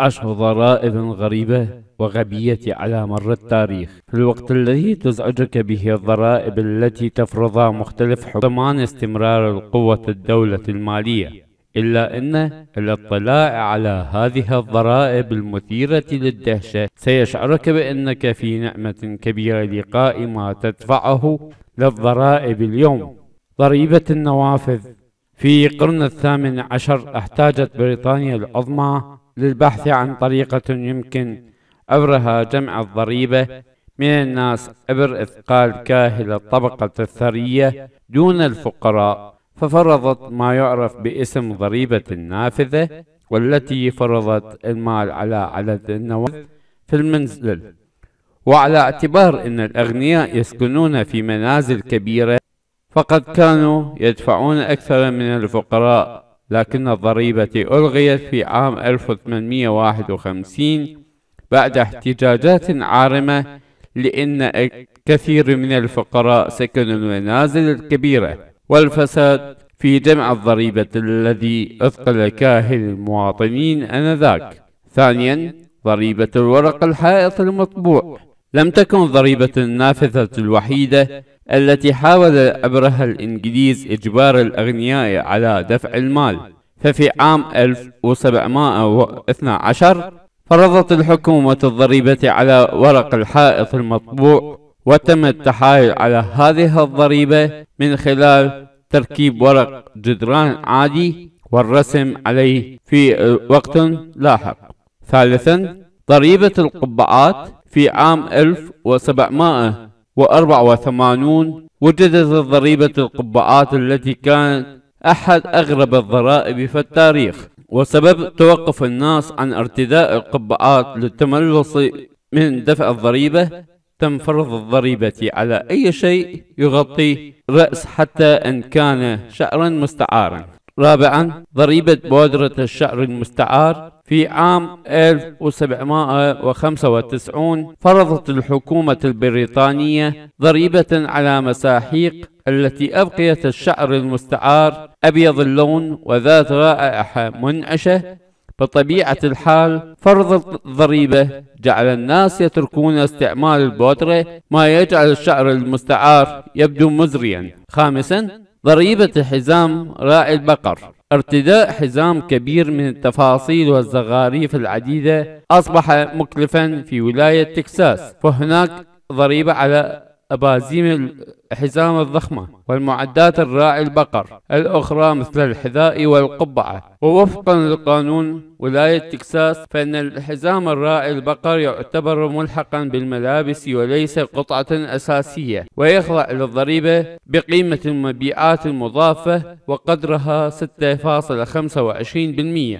أشهر ضرائب غريبة وغبية على مر التاريخ في الوقت الذي تزعجك به الضرائب التي تفرضها مختلف حكمان استمرار القوة الدولة المالية إلا أن الاطلاع على هذه الضرائب المثيرة للدهشة سيشعرك بأنك في نعمة كبيرة لقاء ما تدفعه للضرائب اليوم ضريبة النوافذ في قرن الثامن عشر احتاجت بريطانيا العظمى للبحث عن طريقة يمكن عبرها جمع الضريبة من الناس عبر إثقال كاهل الطبقة الثرية دون الفقراء ففرضت ما يعرف باسم ضريبة النافذة والتي فرضت المال على عدد النوافذ في المنزل وعلى اعتبار أن الأغنياء يسكنون في منازل كبيرة فقد كانوا يدفعون أكثر من الفقراء لكن الضريبة ألغيت في عام 1851 بعد احتجاجات عارمة لأن كثير من الفقراء سكنوا المنازل الكبيرة والفساد في جمع الضريبة الذي أثقل كاهل المواطنين أنذاك ثانيا ضريبة الورق الحائط المطبوع لم تكن ضريبة النافذة الوحيدة التي حاول عبرها الإنجليز إجبار الأغنياء على دفع المال ففي عام 1712 فرضت الحكومة الضريبة على ورق الحائط المطبوع وتم التحايل على هذه الضريبة من خلال تركيب ورق جدران عادي والرسم عليه في وقت لاحق ثالثا ضريبة القبعات في عام 1700 وأربع وثمانون وجدت ضريبة القبعات التي كانت أحد أغرب الضرائب في التاريخ وسبب توقف الناس عن ارتداء القبعات للتملص من دفع الضريبة تم فرض الضريبة على أي شيء يغطي رأس حتى إن كان شعرا مستعارا رابعا ضريبة بودرة الشعر المستعار في عام 1795 فرضت الحكومة البريطانية ضريبة على مساحيق التي أبقيت الشعر المستعار أبيض اللون وذات رائحة منعشة بطبيعة الحال فرض الضريبة جعل الناس يتركون استعمال البودرة ما يجعل الشعر المستعار يبدو مزريا خامسا ضريبة حزام راعي البقر ارتداء حزام كبير من التفاصيل والزغاريف العديدة أصبح مكلفا في ولاية تكساس فهناك ضريبة على أبازيم الحزام الضخمة والمعدات الراعي البقر الأخرى مثل الحذاء والقبعة ووفقا للقانون ولاية تكساس فإن الحزام الراعي البقر يعتبر ملحقا بالملابس وليس قطعة أساسية ويخضع للضريبة بقيمة المبيعات المضافة وقدرها 6.25%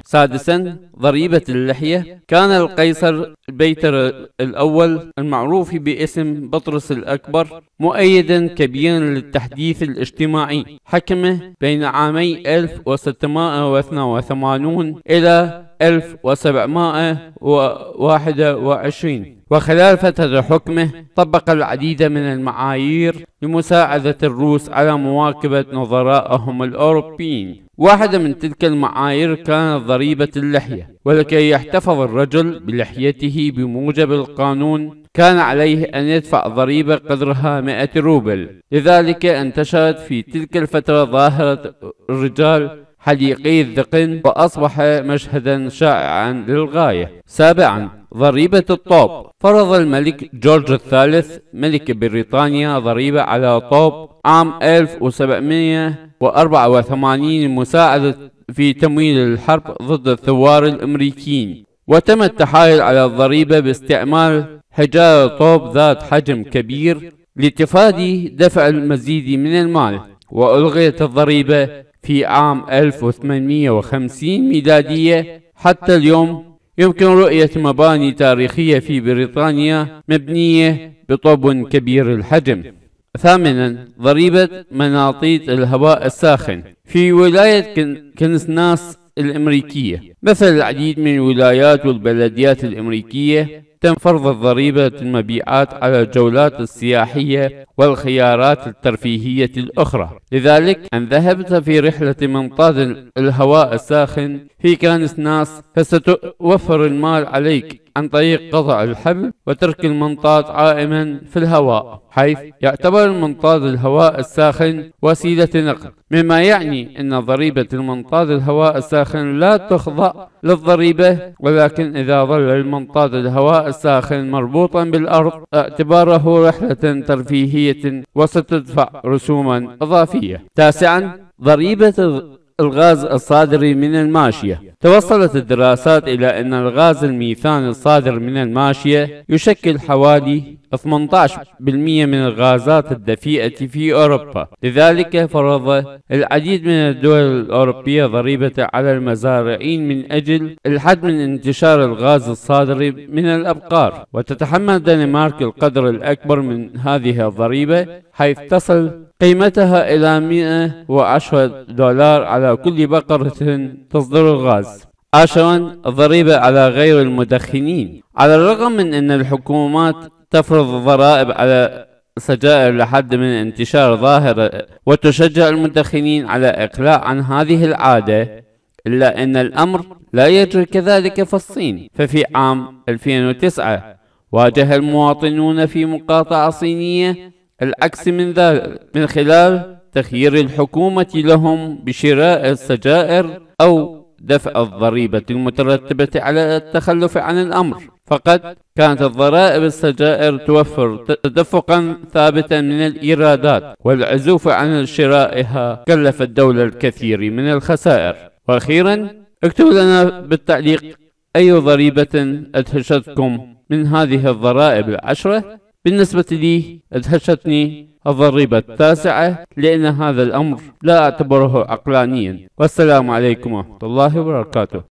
سادسا ضريبة اللحية كان القيصر البيتر الأول المعروف باسم بطرس الأكبر مؤيدا كبيرا للتحديث الاجتماعي حكمه بين عامي 1682 إلى 1721 وخلال فترة حكمه طبق العديد من المعايير لمساعدة الروس على مواكبة نظرائهم الأوروبيين واحدة من تلك المعايير كانت ضريبة اللحية ولكي يحتفظ الرجل بلحيته بموجب القانون كان عليه أن يدفع ضريبة قدرها 100 روبل لذلك انتشرت في تلك الفترة ظاهرة الرجال حليقي الذقن وأصبح مشهدا شائعا للغاية سابعا ضريبة الطوب فرض الملك جورج الثالث ملك بريطانيا ضريبة على طوب عام 1784 مساعدة في تمويل الحرب ضد الثوار الأمريكيين وتم التحايل على الضريبة باستعمال حجارة طوب ذات حجم كبير لتفادي دفع المزيد من المال وألغيت الضريبة في عام 1850 ميلادية حتى اليوم يمكن رؤية مباني تاريخية في بريطانيا مبنية بطوب كبير الحجم ثامنا ضريبة مناطيد الهواء الساخن في ولاية كنسناس الأمريكية مثل العديد من الولايات والبلديات الأمريكية تم فرض الضريبة المبيعات على الجولات السياحية والخيارات الترفيهية الأخرى لذلك أن ذهبت في رحلة منطاد الهواء الساخن في كانس ناس فستوفر المال عليك عن طريق قطع الحبل وترك المنطاد عائما في الهواء حيث يعتبر المنطاد الهواء الساخن وسيلة نقل مما يعني أن ضريبة المنطاد الهواء الساخن لا تخضع للضريبة ولكن إذا ظل المنطاد الهواء الساخن مربوطا بالأرض اعتباره رحلة ترفيهية وستدفع رسوما إضافية تاسعا ضريبة الغاز الصادر من الماشية توصلت الدراسات إلى أن الغاز الميثان الصادر من الماشية يشكل حوالي 18% من الغازات الدفيئة في أوروبا لذلك فرض العديد من الدول الأوروبية ضريبة على المزارعين من أجل الحد من انتشار الغاز الصادر من الأبقار وتتحمل دنمارك القدر الأكبر من هذه الضريبة حيث تصل قيمتها إلى 110 دولار على كل بقرة تصدر الغاز عاشرا ضريبة على غير المدخنين على الرغم من أن الحكومات تفرض ضرائب على سجائر لحد من انتشار ظاهرة وتشجع المدخنين على إقلاع عن هذه العادة إلا أن الأمر لا يجري كذلك في الصين ففي عام 2009 واجه المواطنون في مقاطعة صينية العكس من ذلك من خلال تخيير الحكومة لهم بشراء السجائر أو دفع الضريبة المترتبة على التخلف عن الأمر فقد كانت الضرائب السجائر توفر تدفقا ثابتا من الإيرادات والعزوف عن شرائها كلف الدولة الكثير من الخسائر وأخيرا اكتبوا لنا بالتعليق أي ضريبة أدهشتكم من هذه الضرائب العشرة بالنسبة لي أدهشتني الضريبة التاسعة لأن هذا الأمر لا أعتبره عقلانيا والسلام عليكم ورحمة الله وبركاته